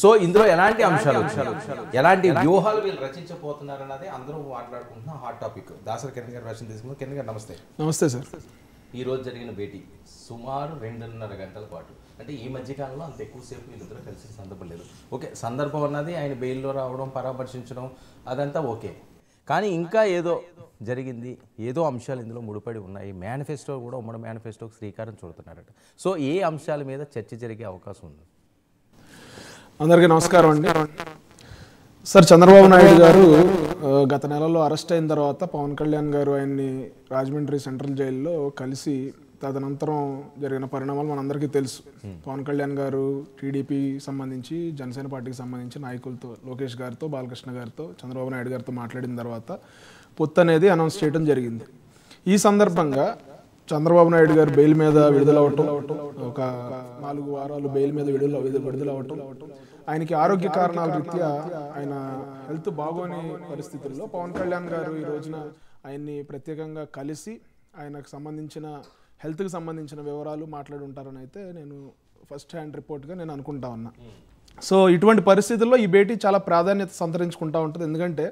So ఇందులో ఎలాంటి అంశాలు ఎలాంటి వ్యూహాలు వీళ్ళు రచించబోతున్నారు అనేది అందరూ మాట్లాడుకుంటున్న హాట్ టాపిక్ దాసరి కిరణ్ గారు రచన తీసుకున్నాం కిరణ్ గారు నమస్తే నమస్తే సార్ ఈ రోజు జరిగిన భేటీ సుమారు రెండున్నర గంటల పాటు అంటే ఈ మధ్యకాలంలో అంత ఎక్కువసేపు వీళ్ళిద్దరూ కలిసి సందర్భం లేదు ఓకే సందర్భం అన్నది ఆయన బెయిల్లో రావడం పరామర్శించడం అదంతా ఓకే కానీ ఇంకా ఏదో జరిగింది ఏదో అంశాలు ఇందులో ముడిపడి ఉన్నాయి మేనిఫెస్టో కూడా ఉమ్మడి మేనిఫెస్టోకి శ్రీకారం చూడుతున్నారట సో ఏ అంశాల మీద చర్చ జరిగే అవకాశం ఉంది అందరికీ నమస్కారం అండి సార్ చంద్రబాబు నాయుడు గారు గత నెలలో అరెస్ట్ అయిన తర్వాత పవన్ కళ్యాణ్ గారు ఆయన్ని రాజమండ్రి సెంట్రల్ జైల్లో కలిసి తదనంతరం జరిగిన పరిణామాలు మనందరికీ తెలుసు hmm. పవన్ కళ్యాణ్ గారు టీడీపీ సంబంధించి జనసేన పార్టీకి సంబంధించి నాయకులతో లోకేష్ గారితో బాలకృష్ణ గారితో చంద్రబాబు నాయుడు గారితో మాట్లాడిన తర్వాత పొత్తు అనేది అనౌన్స్ చేయడం జరిగింది ఈ సందర్భంగా చంద్రబాబు నాయుడు గారు బెయిల్ మీద విడుదలవటం ఒక నాలుగు వారాలు బెయిల్ మీద విడుదల విడుదలవటం ఆయనకి ఆరోగ్య కారణాల రీత్యా ఆయన హెల్త్ బాగోని పరిస్థితుల్లో పవన్ కళ్యాణ్ గారు ఈ రోజున ఆయన్ని ప్రత్యేకంగా కలిసి ఆయనకు సంబంధించిన హెల్త్కి సంబంధించిన వివరాలు మాట్లాడి ఉంటారని అయితే నేను ఫస్ట్ హ్యాండ్ రిపోర్ట్గా నేను అనుకుంటా ఉన్నా సో ఇటువంటి పరిస్థితుల్లో ఈ భేటీ చాలా ప్రాధాన్యత సంతరించుకుంటూ ఉంటుంది ఎందుకంటే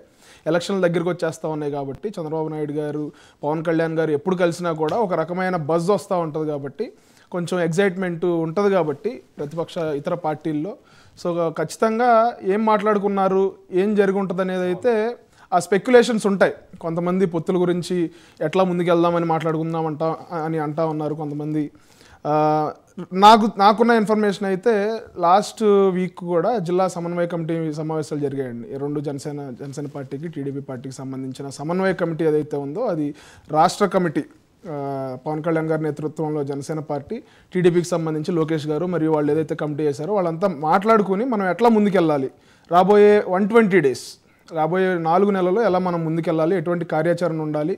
ఎలక్షన్ల దగ్గరికి వచ్చేస్తూ ఉన్నాయి కాబట్టి చంద్రబాబు నాయుడు గారు పవన్ కళ్యాణ్ గారు ఎప్పుడు కలిసినా కూడా ఒక రకమైన బజ్ వస్తూ ఉంటుంది కాబట్టి కొంచెం ఎగ్జైట్మెంట్ ఉంటుంది కాబట్టి ప్రతిపక్ష ఇతర పార్టీల్లో సో ఖచ్చితంగా ఏం మాట్లాడుకున్నారు ఏం జరిగి ఉంటుంది అనేది అయితే ఆ స్పెక్యులేషన్స్ ఉంటాయి కొంతమంది పొత్తుల గురించి ఎట్లా ముందుకెళ్దామని మాట్లాడుకుందాం అంటా అని అంటా ఉన్నారు కొంతమంది నాకు నాకున్న ఇన్ఫర్మేషన్ అయితే లాస్ట్ వీక్ కూడా జిల్లా సమన్వయ కమిటీ సమావేశాలు జరిగాయండి రెండు జనసేన జనసేన పార్టీకి టీడీపీ పార్టీకి సంబంధించిన సమన్వయ కమిటీ ఏదైతే ఉందో అది రాష్ట్ర కమిటీ పవన్ కళ్యాణ్ గారి నేతృత్వంలో జనసేన పార్టీ టీడీపీకి సంబంధించి లోకేష్ గారు మరియు వాళ్ళు ఏదైతే కమిటీ చేశారో వాళ్ళంతా మాట్లాడుకుని మనం ఎట్లా ముందుకెళ్ళాలి రాబోయే వన్ ట్వంటీ డేస్ రాబోయే నాలుగు నెలల్లో ఎలా మనం ముందుకెళ్ళాలి ఎటువంటి కార్యాచరణ ఉండాలి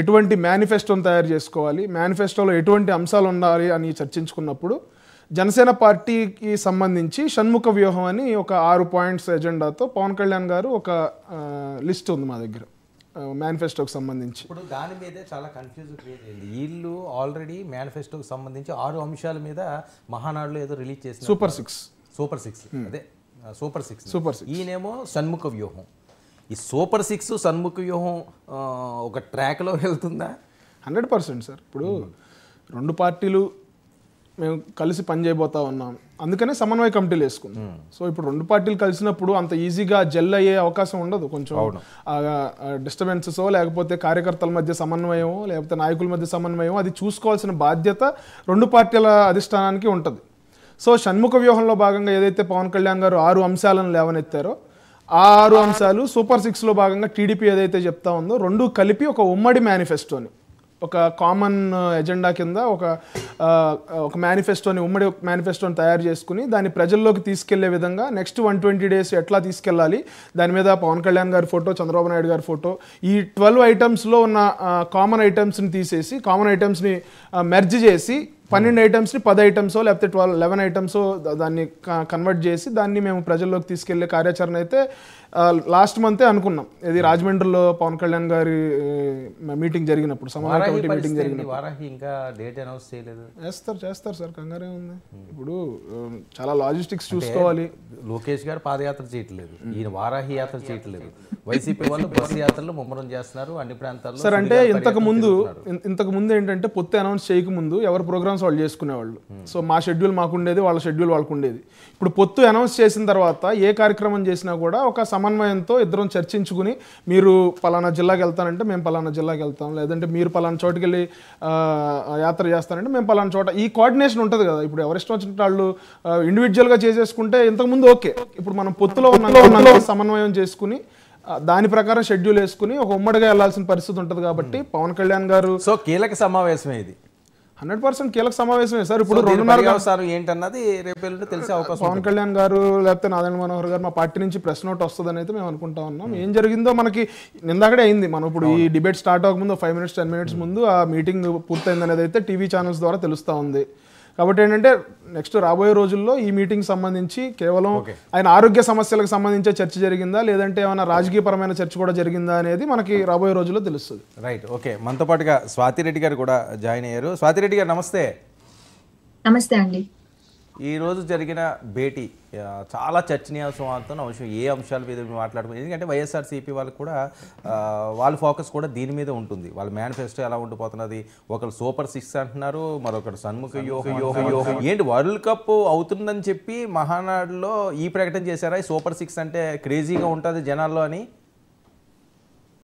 ఎటువంటి మేనిఫెస్టోను తయారు చేసుకోవాలి మేనిఫెస్టోలో ఎటువంటి అంశాలు ఉండాలి అని చర్చించుకున్నప్పుడు జనసేన పార్టీకి సంబంధించి షణ్ముఖ వ్యూహం అని ఒక ఆరు పాయింట్స్ ఎజెండాతో పవన్ కళ్యాణ్ గారు ఒక లిస్ట్ ఉంది మా దగ్గర మేనిఫెస్టోకి సంబంధించి ఇప్పుడు దాని మీదే చాలా కన్ఫ్యూజన్ క్రియేట్ అయింది వీళ్ళు ఆల్రెడీ మేనిఫెస్టోకి సంబంధించి ఆరు అంశాల మీద మహానాడులో ఏదో రిలీజ్ చేసి సూపర్ సిక్స్ సూపర్ సిక్స్ అదే సూపర్ సిక్స్ సూపర్ సిక్స్ ఈయనేమో షణ్ముఖ వ్యూహం ఈ సూపర్ సిక్స్ సన్ముఖ వ్యూహం ఒక ట్రాక్లో వెళ్తుందా హండ్రెడ్ పర్సెంట్ సార్ ఇప్పుడు రెండు పార్టీలు మేము కలిసి పనిచేయబోతా ఉన్నాం అందుకనే సమన్వయ కమిటీలు వేసుకున్నాం సో ఇప్పుడు రెండు పార్టీలు కలిసినప్పుడు అంత ఈజీగా జెల్ అయ్యే అవకాశం ఉండదు కొంచెం డిస్టర్బెన్సెస్ లేకపోతే కార్యకర్తల మధ్య సమన్వయం లేకపోతే నాయకుల మధ్య సమన్వయం అది చూసుకోవాల్సిన బాధ్యత రెండు పార్టీల అధిష్టానానికి ఉంటుంది సో షణ్ముఖ వ్యూహంలో భాగంగా ఏదైతే పవన్ కళ్యాణ్ గారు ఆరు అంశాలను లేవనెత్తారో ఆరు అంశాలు సూపర్ సిక్స్లో భాగంగా టీడీపీ ఏదైతే చెప్తా ఉందో రెండు కలిపి ఒక ఉమ్మడి మేనిఫెస్టోని ఒక కామన్ ఎజెండా కింద ఒక ఒక మేనిఫెస్టోని ఉమ్మడి మేనిఫెస్టోని తయారు చేసుకుని దాన్ని ప్రజల్లోకి తీసుకెళ్లే విధంగా నెక్స్ట్ వన్ ట్వంటీ డేస్ ఎట్లా తీసుకెళ్ళాలి దాని మీద పవన్ కళ్యాణ్ గారి ఫోటో చంద్రబాబు నాయుడు గారి ఫోటో ఈ ట్వెల్వ్ ఐటమ్స్లో ఉన్న కామన్ ఐటమ్స్ని తీసేసి కామన్ ఐటమ్స్ని మెర్జ్ చేసి పన్నెండు ఐటమ్స్ని పది ఐటమ్స్ లేకపోతే ట్వెల్వ్ లెవెన్ ఐటమ్స్ దాన్ని కన్వర్ట్ చేసి దాన్ని మేము ప్రజల్లోకి తీసుకెళ్లే కార్యాచరణ అయితే లాస్ట్ మంతే అనుకున్నాం ఇది hmm. రాజమండ్రిలో పవన్ కళ్యాణ్ గారి మీటింగ్ జరిగినప్పుడు సమాన కమిటీ మీటింగ్ జరిగినప్పుడు ఇంకా అనౌన్స్ చేయలేదు చేస్తారు చేస్తారు సార్ కంగారే ఉంది hmm. ఇప్పుడు చాలా లాజిస్టిక్స్ చూసుకోవాలి లోకేష్ గారు పాదయాత్ర చేయట్లేదు hmm. ఈయన వారాహి యాత్ర చేయట్లేదు వైసీపీ వాళ్ళు బస్సు యాత్రలు ముమ్మరం చేస్తున్నారు అన్ని ప్రాంతాల్లో సార్ అంటే ఇంతకు ముందు ఇంతకు ముందు ఏంటంటే పొత్తు అనౌన్స్ చేయకముందు ఎవరు ప్రోగ్రామ్స్ ప్రోగ్రామ్స్ వాళ్ళు చేసుకునేవాళ్ళు సో మా షెడ్యూల్ మాకు ఉండేది వాళ్ళ షెడ్యూల్ వాళ్ళకు ఉండేది ఇప్పుడు పొత్తు అనౌన్స్ చేసిన తర్వాత ఏ కార్యక్రమం చేసినా కూడా ఒక సమన్వయంతో ఇద్దరం చర్చించుకుని మీరు పలానా జిల్లాకి వెళ్తానంటే మేము పలానా జిల్లాకి వెళ్తాం లేదంటే మీరు పలానా చోటుకి వెళ్ళి యాత్ర చేస్తానంటే మేము పలానా చోట ఈ కోఆర్డినేషన్ ఉంటుంది కదా ఇప్పుడు ఎవరిష్టం వచ్చిన వాళ్ళు ఇండివిజువల్గా చేసేసుకుంటే ఇంతకుముందు ఓకే ఇప్పుడు మనం పొత్తులో ఉన్న సమన్వయం చేసుకుని దాని ప్రకారం షెడ్యూల్ వేసుకుని ఒక ఉమ్మడిగా వెళ్లాల్సిన పరిస్థితి ఉంటుంది కాబట్టి పవన్ కళ్యాణ్ గారు సో కీలక సమావేశమే ఇది హండ్రెడ్ పర్సెంట్ కీలక సమావేశమే సార్ ఇప్పుడు రెండున్నర ఏంటన్నది రేపు తెలిసే అవకాశం పవన్ కళ్యాణ్ గారు లేకపోతే నారాయణ మనోహర్ గారు మా పార్టీ నుంచి ప్రెస్ నోట్ వస్తుందని అయితే మేము అనుకుంటా ఉన్నాం ఏం జరిగిందో మనకి నిందాకడే అయింది మనం ఇప్పుడు ఈ డిబేట్ స్టార్ట్ అవ్వకముందు ఫైవ్ మినిట్స్ టెన్ మినిట్స్ ముందు ఆ మీటింగ్ పూర్తయిందనేది అయితే టీవీ ఛానల్స్ ద్వారా తెలుస్తూ ఉంది కాబట్టి ఏంటంటే నెక్స్ట్ రాబోయే రోజుల్లో ఈ మీటింగ్ సంబంధించి కేవలం ఆయన ఆరోగ్య సమస్యలకు సంబంధించే చర్చ జరిగిందా లేదంటే ఏమైనా రాజకీయపరమైన చర్చ కూడా జరిగిందా అనేది మనకి రాబోయే రోజుల్లో తెలుస్తుంది రైట్ ఓకే మనతో పాటుగా స్వాతిరెడ్డి గారు కూడా జాయిన్ అయ్యారు స్వాతిరెడ్డి గారు నమస్తే నమస్తే అండి ఈరోజు జరిగిన భేటీ చాలా చర్చనీయాంశం అవుతున్న అంశం ఏ అంశాల మీద మాట్లాడుకుంటుంది ఎందుకంటే వైఎస్ఆర్సీపీ వాళ్ళు కూడా వాళ్ళ ఫోకస్ కూడా దీని మీద ఉంటుంది వాళ్ళ మేనిఫెస్టో ఎలా ఉండిపోతున్నది ఒకరు సూపర్ సిక్స్ అంటున్నారు మరొకరు సన్ముఖ యోగ యోగ యోగ ఏంటి వరల్డ్ కప్ అవుతుందని చెప్పి మహానాడులో ఈ ప్రకటన చేశారా సూపర్ సిక్స్ అంటే క్రేజీగా ఉంటుంది జనాల్లో అని